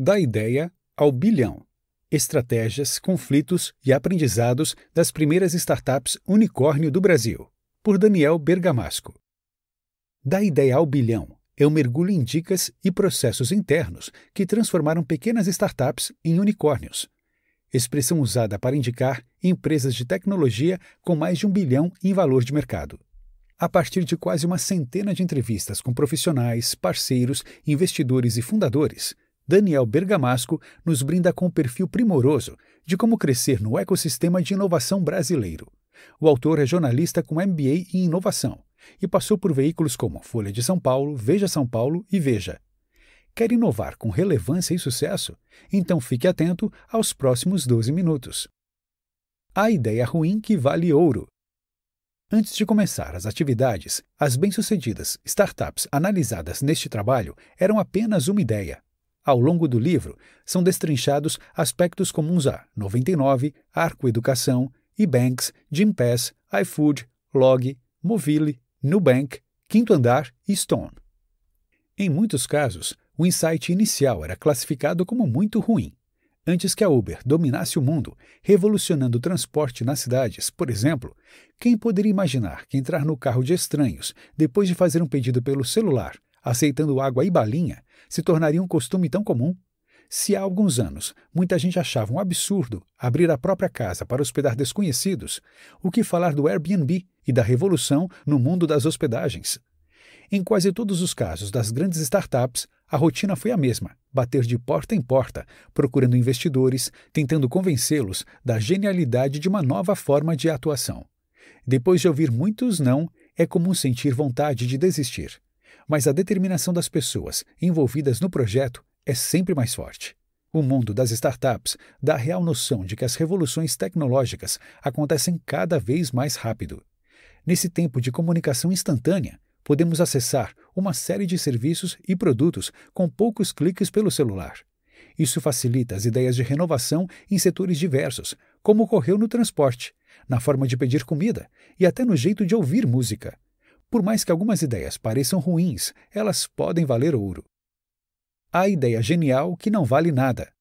Da ideia ao bilhão. Estratégias, conflitos e aprendizados das primeiras startups unicórnio do Brasil, por Daniel Bergamasco. Da ideia ao bilhão é um mergulho em dicas e processos internos que transformaram pequenas startups em unicórnios. Expressão usada para indicar empresas de tecnologia com mais de um bilhão em valor de mercado a partir de quase uma centena de entrevistas com profissionais, parceiros, investidores e fundadores, Daniel Bergamasco nos brinda com um perfil primoroso de como crescer no ecossistema de inovação brasileiro. O autor é jornalista com MBA em inovação e passou por veículos como Folha de São Paulo, Veja São Paulo e Veja. Quer inovar com relevância e sucesso? Então fique atento aos próximos 12 minutos. A ideia ruim que vale ouro. Antes de começar as atividades, as bem-sucedidas startups analisadas neste trabalho eram apenas uma ideia, ao longo do livro, são destrinchados aspectos comuns a 99, Arco Educação, Ebanks, Jim Pass, iFood, Log, Movile, Nubank, Quinto Andar e Stone. Em muitos casos, o insight inicial era classificado como muito ruim. Antes que a Uber dominasse o mundo, revolucionando o transporte nas cidades, por exemplo, quem poderia imaginar que entrar no carro de estranhos depois de fazer um pedido pelo celular aceitando água e balinha, se tornaria um costume tão comum. Se há alguns anos muita gente achava um absurdo abrir a própria casa para hospedar desconhecidos, o que falar do Airbnb e da revolução no mundo das hospedagens? Em quase todos os casos das grandes startups, a rotina foi a mesma: bater de porta em porta, procurando investidores, tentando convencê-los da genialidade de uma nova forma de atuação. Depois de ouvir muitos não, é comum sentir vontade de desistir. Mas a determinação das pessoas envolvidas no projeto é sempre mais forte. O mundo das startups dá a real noção de que as revoluções tecnológicas acontecem cada vez mais rápido. Nesse tempo de comunicação instantânea, podemos acessar uma série de serviços e produtos com poucos cliques pelo celular. Isso facilita as ideias de renovação em setores diversos, como ocorreu no transporte, na forma de pedir comida e até no jeito de ouvir música. Por mais que algumas ideias pareçam ruins, elas podem valer ouro. Há ideia genial que não vale nada.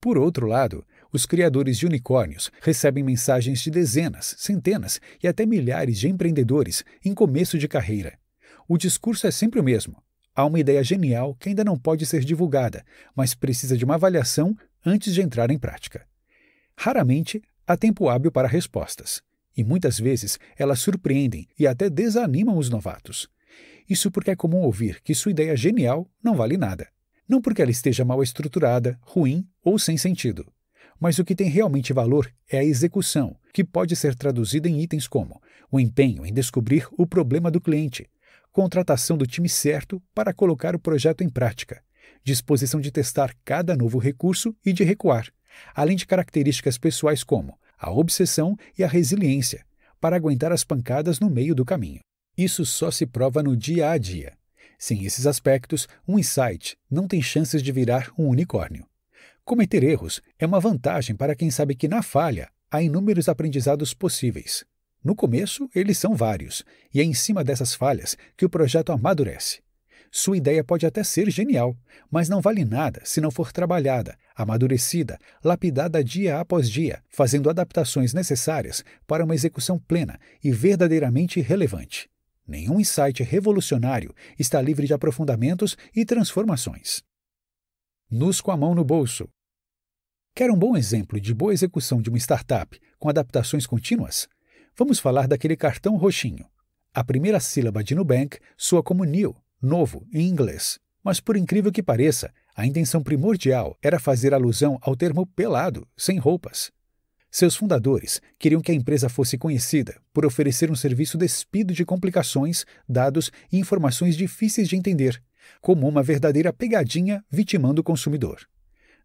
Por outro lado, os criadores de unicórnios recebem mensagens de dezenas, centenas e até milhares de empreendedores em começo de carreira. O discurso é sempre o mesmo. Há uma ideia genial que ainda não pode ser divulgada, mas precisa de uma avaliação antes de entrar em prática. Raramente há tempo hábil para respostas. E muitas vezes elas surpreendem e até desanimam os novatos. Isso porque é comum ouvir que sua ideia genial não vale nada. Não porque ela esteja mal estruturada, ruim ou sem sentido. Mas o que tem realmente valor é a execução, que pode ser traduzida em itens como o empenho em descobrir o problema do cliente, contratação do time certo para colocar o projeto em prática, disposição de testar cada novo recurso e de recuar, além de características pessoais como a obsessão e a resiliência para aguentar as pancadas no meio do caminho. Isso só se prova no dia a dia. Sem esses aspectos, um insight não tem chances de virar um unicórnio. Cometer erros é uma vantagem para quem sabe que na falha há inúmeros aprendizados possíveis. No começo, eles são vários, e é em cima dessas falhas que o projeto amadurece. Sua ideia pode até ser genial, mas não vale nada se não for trabalhada, amadurecida, lapidada dia após dia, fazendo adaptações necessárias para uma execução plena e verdadeiramente relevante. Nenhum insight revolucionário está livre de aprofundamentos e transformações. Nos com a mão no bolso. Quer um bom exemplo de boa execução de uma startup com adaptações contínuas? Vamos falar daquele cartão roxinho. A primeira sílaba de Nubank soa como New, novo em inglês. Mas, por incrível que pareça, a intenção primordial era fazer alusão ao termo pelado, sem roupas. Seus fundadores queriam que a empresa fosse conhecida por oferecer um serviço despido de complicações, dados e informações difíceis de entender, como uma verdadeira pegadinha vitimando o consumidor.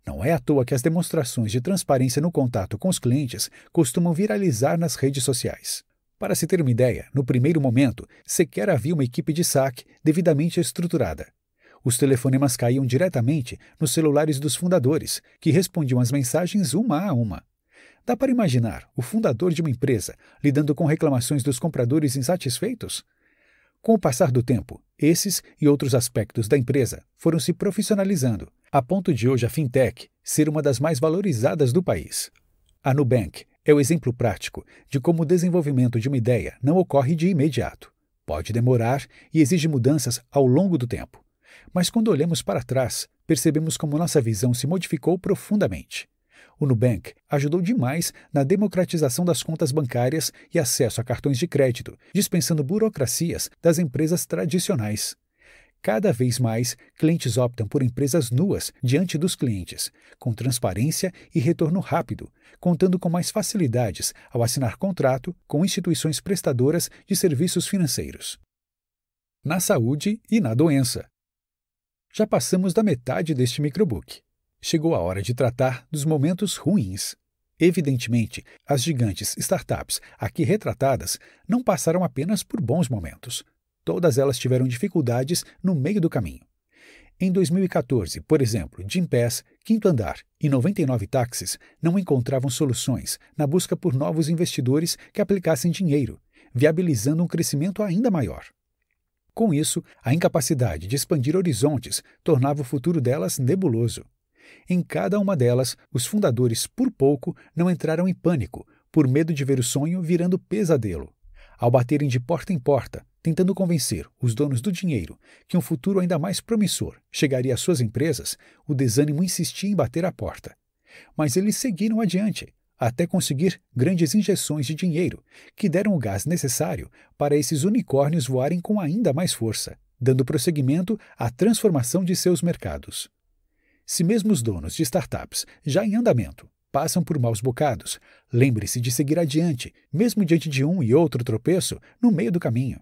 Não é à toa que as demonstrações de transparência no contato com os clientes costumam viralizar nas redes sociais. Para se ter uma ideia, no primeiro momento, sequer havia uma equipe de saque devidamente estruturada. Os telefonemas caíam diretamente nos celulares dos fundadores, que respondiam as mensagens uma a uma. Dá para imaginar o fundador de uma empresa lidando com reclamações dos compradores insatisfeitos? Com o passar do tempo, esses e outros aspectos da empresa foram se profissionalizando, a ponto de hoje a fintech ser uma das mais valorizadas do país. A Nubank é o exemplo prático de como o desenvolvimento de uma ideia não ocorre de imediato. Pode demorar e exige mudanças ao longo do tempo. Mas quando olhamos para trás, percebemos como nossa visão se modificou profundamente. O Nubank ajudou demais na democratização das contas bancárias e acesso a cartões de crédito, dispensando burocracias das empresas tradicionais. Cada vez mais, clientes optam por empresas nuas diante dos clientes, com transparência e retorno rápido, contando com mais facilidades ao assinar contrato com instituições prestadoras de serviços financeiros. Na saúde e na doença. Já passamos da metade deste microbook. Chegou a hora de tratar dos momentos ruins. Evidentemente, as gigantes startups aqui retratadas não passaram apenas por bons momentos. Todas elas tiveram dificuldades no meio do caminho. Em 2014, por exemplo, Jim Pass, Quinto Andar e 99 Táxis não encontravam soluções na busca por novos investidores que aplicassem dinheiro, viabilizando um crescimento ainda maior. Com isso, a incapacidade de expandir horizontes tornava o futuro delas nebuloso. Em cada uma delas, os fundadores, por pouco, não entraram em pânico, por medo de ver o sonho virando pesadelo ao baterem de porta em porta, tentando convencer os donos do dinheiro que um futuro ainda mais promissor chegaria às suas empresas, o desânimo insistia em bater à porta. Mas eles seguiram adiante, até conseguir grandes injeções de dinheiro, que deram o gás necessário para esses unicórnios voarem com ainda mais força, dando prosseguimento à transformação de seus mercados. Se mesmo os donos de startups já em andamento passam por maus bocados. Lembre-se de seguir adiante, mesmo diante de um e outro tropeço, no meio do caminho.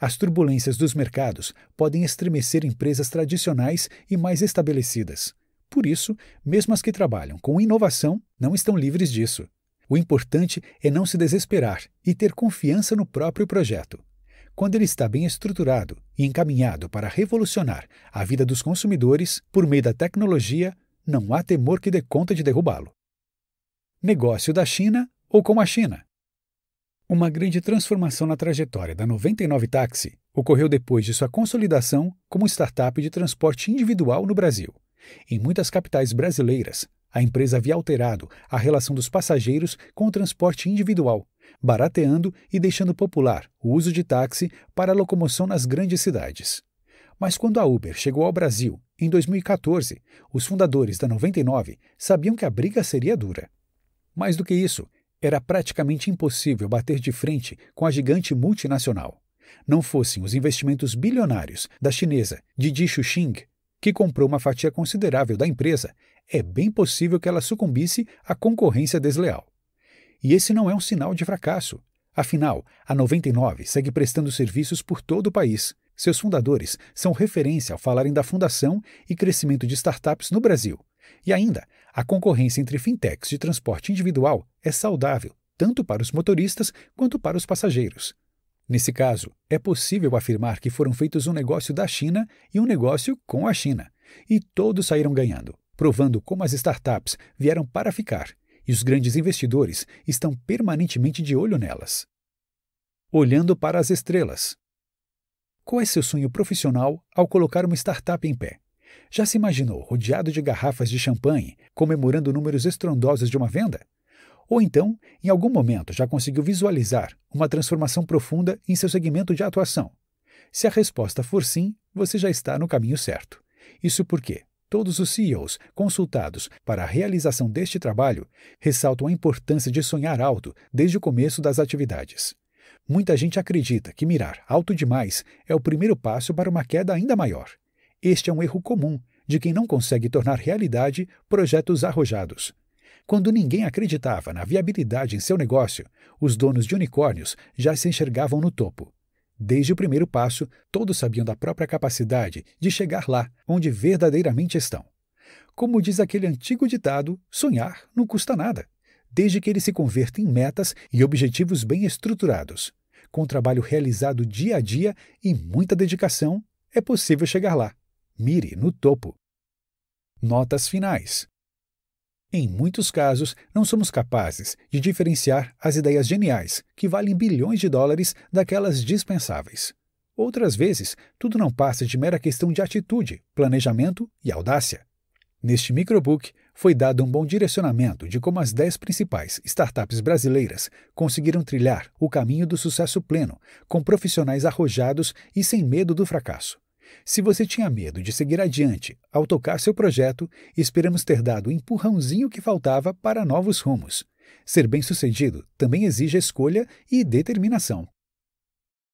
As turbulências dos mercados podem estremecer empresas tradicionais e mais estabelecidas. Por isso, mesmo as que trabalham com inovação não estão livres disso. O importante é não se desesperar e ter confiança no próprio projeto. Quando ele está bem estruturado e encaminhado para revolucionar a vida dos consumidores por meio da tecnologia, não há temor que dê conta de derrubá-lo negócio da China ou com a China. Uma grande transformação na trajetória da 99 Táxi ocorreu depois de sua consolidação como startup de transporte individual no Brasil. Em muitas capitais brasileiras, a empresa havia alterado a relação dos passageiros com o transporte individual, barateando e deixando popular o uso de táxi para locomoção nas grandes cidades. Mas quando a Uber chegou ao Brasil, em 2014, os fundadores da 99 sabiam que a briga seria dura. Mais do que isso, era praticamente impossível bater de frente com a gigante multinacional. Não fossem os investimentos bilionários da chinesa Didi Xuxing, que comprou uma fatia considerável da empresa, é bem possível que ela sucumbisse à concorrência desleal. E esse não é um sinal de fracasso. Afinal, a 99 segue prestando serviços por todo o país. Seus fundadores são referência ao falarem da fundação e crescimento de startups no Brasil. E ainda, a concorrência entre fintechs de transporte individual é saudável tanto para os motoristas quanto para os passageiros. Nesse caso, é possível afirmar que foram feitos um negócio da China e um negócio com a China, e todos saíram ganhando, provando como as startups vieram para ficar e os grandes investidores estão permanentemente de olho nelas. Olhando para as estrelas. Qual é seu sonho profissional ao colocar uma startup em pé? Já se imaginou rodeado de garrafas de champanhe, comemorando números estrondosos de uma venda? Ou então, em algum momento, já conseguiu visualizar uma transformação profunda em seu segmento de atuação? Se a resposta for sim, você já está no caminho certo. Isso porque todos os CEOs consultados para a realização deste trabalho ressaltam a importância de sonhar alto desde o começo das atividades. Muita gente acredita que mirar alto demais é o primeiro passo para uma queda ainda maior. Este é um erro comum de quem não consegue tornar realidade projetos arrojados. Quando ninguém acreditava na viabilidade em seu negócio, os donos de unicórnios já se enxergavam no topo. Desde o primeiro passo, todos sabiam da própria capacidade de chegar lá onde verdadeiramente estão. Como diz aquele antigo ditado, sonhar não custa nada, desde que ele se converta em metas e objetivos bem estruturados. Com trabalho realizado dia a dia e muita dedicação, é possível chegar lá mire no topo. Notas finais. Em muitos casos, não somos capazes de diferenciar as ideias geniais, que valem bilhões de dólares, daquelas dispensáveis. Outras vezes, tudo não passa de mera questão de atitude, planejamento e audácia. Neste microbook, foi dado um bom direcionamento de como as 10 principais startups brasileiras conseguiram trilhar o caminho do sucesso pleno, com profissionais arrojados e sem medo do fracasso. Se você tinha medo de seguir adiante ao tocar seu projeto, esperamos ter dado o empurrãozinho que faltava para novos rumos. Ser bem-sucedido também exige escolha e determinação.